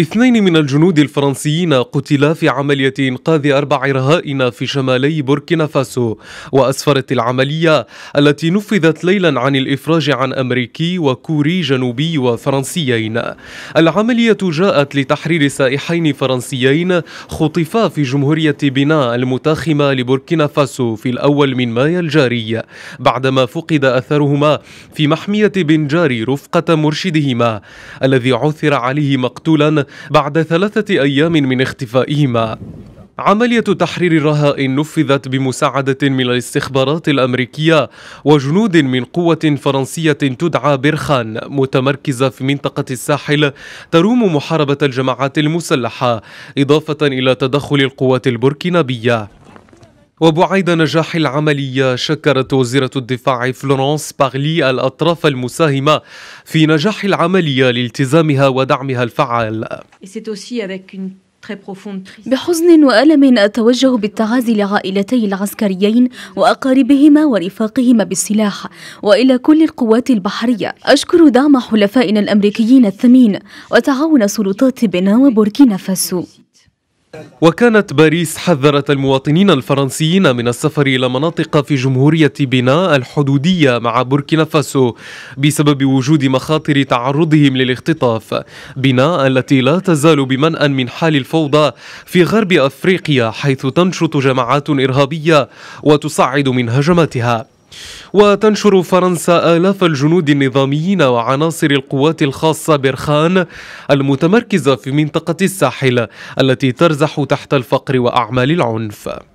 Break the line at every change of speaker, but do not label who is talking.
اثنين من الجنود الفرنسيين قتلا في عملية إنقاذ أربع رهائن في شمالي بوركينا فاسو وأسفرت العملية التي نفذت ليلا عن الإفراج عن أمريكي وكوري جنوبي وفرنسيين العملية جاءت لتحرير سائحين فرنسيين خطفا في جمهورية بناء المتاخمة لبوركينا فاسو في الأول من مايو الجاري بعدما فقد أثرهما في محمية بنجاري رفقة مرشدهما الذي عثر عليه مقتولا بعد ثلاثة أيام من اختفائهما عملية تحرير الرهائن نفذت بمساعدة من الاستخبارات الأمريكية وجنود من قوة فرنسية تدعى برخان متمركزة في منطقة الساحل تروم محاربة الجماعات المسلحة إضافة إلى تدخل القوات البركينابية وبعيد نجاح العملية شكرت وزيرة الدفاع فلورانس بارلي الأطراف المساهمة في نجاح العملية لالتزامها ودعمها الفعال
بحزن وألم أتوجه بالتعازي لعائلتي العسكريين وأقاربهما ورفاقهما بالسلاح وإلى كل القوات البحرية أشكر دعم حلفائنا الأمريكيين الثمين وتعاون سلطات بنا وبوركينا فاسو
وكانت باريس حذرت المواطنين الفرنسيين من السفر إلى مناطق في جمهورية بناء الحدودية مع بوركينا فاسو بسبب وجود مخاطر تعرضهم للاختطاف بناء التي لا تزال بمنأى من حال الفوضى في غرب أفريقيا حيث تنشط جماعات إرهابية وتصعد من هجماتها وتنشر فرنسا آلاف الجنود النظاميين وعناصر القوات الخاصة برخان المتمركزة في منطقة الساحل التي ترزح تحت الفقر وأعمال العنف